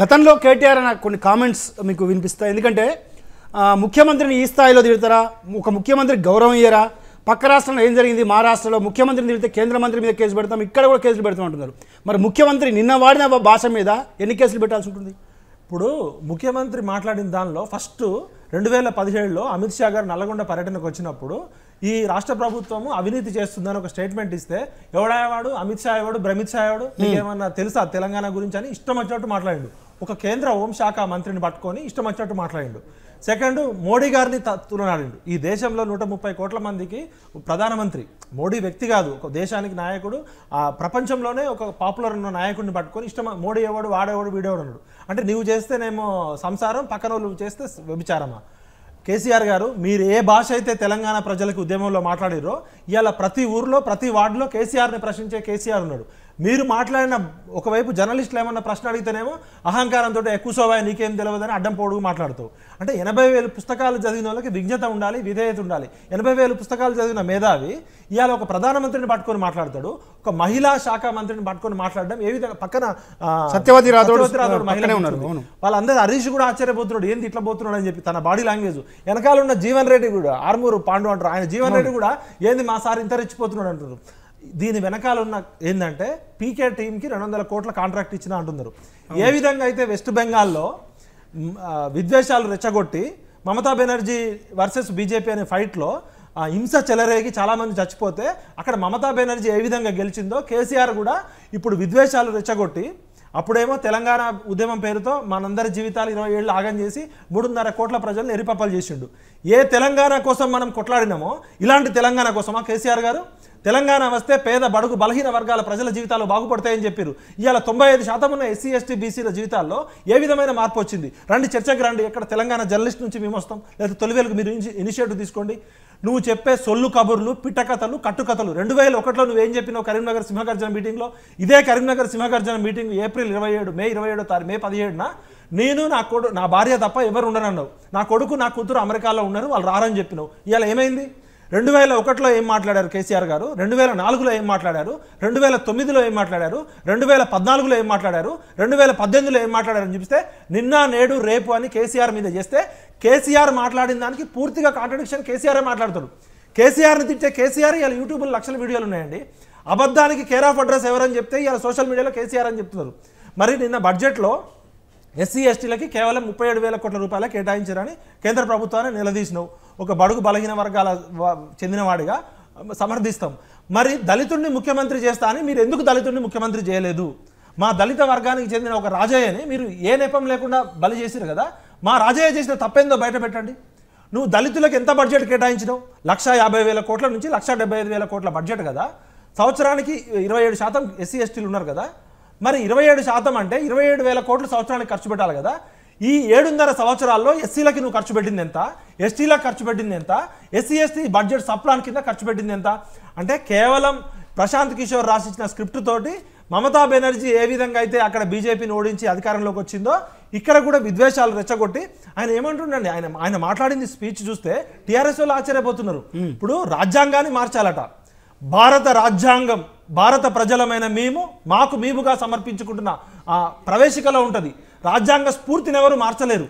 గతంలో కేటీఆర్ అన్న కొన్ని కామెంట్స్ మీకు వినిపిస్తాయి ఎందుకంటే ముఖ్యమంత్రిని ఈ స్థాయిలో తిడతారా ఒక ముఖ్యమంత్రి గౌరవం ఇయ్యరా పక్క రాష్ట్రంలో ఏం జరిగింది మా రాష్ట్రంలో ముఖ్యమంత్రిని తిడితే కేంద్ర మంత్రి మీద కేసు పెడతాం ఇక్కడ కూడా కేసులు పెడతాం అంటున్నారు మరి ముఖ్యమంత్రి నిన్న వాడిన భాష మీద ఎన్ని కేసులు పెట్టాల్సి ఉంటుంది ఇప్పుడు ముఖ్యమంత్రి మాట్లాడిన దానిలో ఫస్ట్ రెండు వేల పదిహేడులో అమిత్ షా గారు నల్లగొండ పర్యటనకు వచ్చినప్పుడు ఈ రాష్ట్ర ప్రభుత్వం అవినీతి చేస్తుందని ఒక స్టేట్మెంట్ ఇస్తే ఎవడాయవాడు అమిత్ షా ఎవడు బ్రమిత్ షా ఎవడు నీకేమన్నా తెలుసా తెలంగాణ గురించి అని ఇష్టం వచ్చినట్టు మాట్లాడాడు ఒక కేంద్ర హోంశాఖ మంత్రిని పట్టుకొని ఇష్టం వచ్చినట్టు మాట్లాడిండు సెకండ్ మోడీ గారిని తులనాడిండు ఈ దేశంలో నూట ముప్పై కోట్ల మందికి ప్రధానమంత్రి మోడీ వ్యక్తి కాదు ఒక దేశానికి నాయకుడు ఆ ప్రపంచంలోనే ఒక పాపులర్ ఉన్న నాయకుడిని పట్టుకొని ఇష్టం మోడీ ఎవడు వాడేవాడు వీడేవాడు అన్నాడు అంటే నువ్వు చేస్తేనేమో సంసారం పక్కన వాళ్ళు చేస్తే వ్యభిచారమా కేసీఆర్ గారు మీరు ఏ భాష అయితే తెలంగాణ ప్రజలకు ఉద్యమంలో మాట్లాడిరో ఇవాళ ప్రతి ఊర్లో ప్రతి వార్డులో కేసీఆర్ని ప్రశ్నించే కేసీఆర్ ఉన్నాడు మీరు మాట్లాడిన ఒకవైపు జర్నలిస్టులు ఏమన్నా ప్రశ్న అడిగితేనేమో అహంకారంతో ఎక్కువ సోవా నీకేం తెలియదని అడ్డం పొడుగు మాట్లాడుతూ అంటే ఎనభై వేలు పుస్తకాలు చదివిన వాళ్ళకి విజ్ఞత ఉండాలి విధేయత ఉండాలి ఎనభై వేలు పుస్తకాలు చదివిన మేధావి ఇవాళ ఒక ప్రధానమంత్రిని పట్టుకొని మాట్లాడతాడు ఒక మహిళా శాఖ మంత్రిని పట్టుకొని మాట్లాడడం ఏ విధంగా పక్కన సత్యవతి ఉన్నారు వాళ్ళందరూ హరీష్ కూడా ఆశ్చర్యపోతున్నాడు ఏంది ఇట్లా పోతున్నాడు అని చెప్పి తన బాడీ లాంగ్వేజ్ వెనకాల ఉన్న జీవన్ రెడ్డి కూడా ఆర్మూరు పాండు అంటారు ఆయన జీవన్ రెడ్డి కూడా ఏంది మా సార్ ఇంత రెచ్చిపోతున్నాడు అంటారు దీని వెనకాల ఉన్న ఏంటంటే పీకే టీంకి రెండు వందల కోట్ల కాంట్రాక్ట్ ఇచ్చిన అంటున్నారు ఏ విధంగా అయితే వెస్ట్ బెంగాల్లో విద్వేషాలు రెచ్చగొట్టి మమతా బెనర్జీ వర్సెస్ బీజేపీ అనే ఫైట్లో హింస చెలరేగి చాలామంది చచ్చిపోతే అక్కడ మమతా బెనర్జీ ఏ విధంగా గెలిచిందో కేసీఆర్ కూడా ఇప్పుడు విద్వేషాలు రెచ్చగొట్టి అప్పుడేమో తెలంగాణ ఉద్యమం పేరుతో మనందరి జీవితాలు ఇరవై ఏళ్ళు ఆగం చేసి మూడున్నర కోట్ల ప్రజలను ఎరిపప్పలు చేసిండు ఏ తెలంగాణ కోసం మనం కొట్లాడినామో ఇలాంటి తెలంగాణ కోసమా కేసీఆర్ గారు తెలంగాణ వస్తే పేద బడుగు బలహీన వర్గాల ప్రజల జీవితాలు బాగుపడతాయని చెప్పారు ఇవాళ తొంభై ఐదు శాతం ఉన్న ఎస్సీ ఎస్టీ బీసీల జీవితాల్లో ఏ విధమైన మార్పు వచ్చింది రండి చర్చకు రండి ఎక్కడ తెలంగాణ జర్నలిస్ట్ నుంచి మేము వస్తాం లేదా తొలివేలకు మీరు ఇనిషియేటివ్ తీసుకోండి నువ్వు చెప్పే సొల్లు కబుర్లు పిట్టకథలు కట్టుకథలు రెండు వేల ఒకటిలో నువ్వేం చెప్పినావు కరీంనగర్ సింహగర్జన మీటింగ్లో ఇదే కరీంనగర్ సింహగర్జన మీటింగ్ ఏప్రిల్ ఇరవై ఏడు మే ఇరవై ఏడో తారీఖు మే పదిహేడున నేను నా కొడు నా భార్య తప్ప ఎవరు ఉండనన్నావు నా కొడుకు నా కూతురు అమెరికాలో ఉన్నారు వాళ్ళు రారని చెప్పినావు ఇవాళ ఏమైంది రెండు వేల ఒకటిలో ఏం మాట్లాడారు కేసీఆర్ గారు రెండు వేల నాలుగులో ఏం మాట్లాడారు రెండు వేల తొమ్మిదిలో ఏం మాట్లాడారు రెండు వేల పద్నాలుగులో ఏం మాట్లాడారు రెండు వేల పద్దెనిమిదిలో ఏం మాట్లాడారని చూపిస్తే నిన్న నేడు రేపు అని కేసీఆర్ మీద చేస్తే కేసీఆర్ మాట్లాడిన దానికి పూర్తిగా కాంట్రడిక్షన్ కేసీఆరే మాట్లాడతాడు కేసీఆర్ని తిట్టే కేసీఆర్ ఇలా యూట్యూబ్లో లక్షల వీడియోలు ఉన్నాయండి అబద్ధానికి కేర్ ఆఫ్ అడ్రస్ ఎవరని చెప్తే ఇలా సోషల్ మీడియాలో కేసీఆర్ అని చెప్తున్నారు మరి నిన్న బడ్జెట్లో ఎస్సీ ఎస్టీలకి కేవలం ముప్పై ఏడు వేల కోట్ల రూపాయల కేటాయించారని కేంద్ర ప్రభుత్వాన్ని నిలదీసినావు ఒక బడుగు బలహీన వర్గాల చెందినవాడిగా సమర్థిస్తాం మరి దళితుడిని ముఖ్యమంత్రి చేస్తా అని మీరు ఎందుకు దళితుడిని ముఖ్యమంత్రి చేయలేదు మా దళిత వర్గానికి చెందిన ఒక రాజయ్యని మీరు ఏ నెపం లేకుండా బలి చేసిరు కదా మా రాజయ్య చేసిన తప్పేందో బయట పెట్టండి నువ్వు దళితులకు ఎంత బడ్జెట్ కేటాయించడం లక్ష యాభై వేల కోట్ల నుంచి లక్ష డెబ్బై ఐదు వేల కోట్ల బడ్జెట్ కదా సంవత్సరానికి ఇరవై ఏడు శాతం ఎస్సీ ఎస్టీలు ఉన్నారు కదా మరి ఇరవై ఏడు శాతం అంటే ఇరవై ఏడు వేల కోట్లు సంవత్సరానికి ఖర్చు పెట్టాలి కదా ఈ ఏడున్నర సంవత్సరాల్లో ఎస్సీలకి నువ్వు ఖర్చు పెట్టింది ఎంత ఎస్టీలకు ఖర్చు పెట్టింది ఎంత ఎస్సీ ఎస్టీ బడ్జెట్ సప్లాన్ కింద ఖర్చు పెట్టింది ఎంత అంటే కేవలం ప్రశాంత్ కిషోర్ రాసిచ్చిన స్క్రిప్ట్ తోటి మమతా బెనర్జీ ఏ విధంగా అయితే అక్కడ బీజేపీని ఓడించి అధికారంలోకి వచ్చిందో ఇక్కడ కూడా విద్వేషాలు రెచ్చగొట్టి ఆయన ఏమంటుండండి ఆయన ఆయన మాట్లాడింది స్పీచ్ చూస్తే టీఆర్ఎస్ వాళ్ళు ఆశ్చర్యపోతున్నారు ఇప్పుడు రాజ్యాంగాన్ని మార్చాలట భారత రాజ్యాంగం భారత ప్రజలమైన మేము మాకు మేముగా సమర్పించుకుంటున్న ప్రవేశికలో ఉంటుంది రాజ్యాంగ స్ఫూర్తిని ఎవరు మార్చలేరు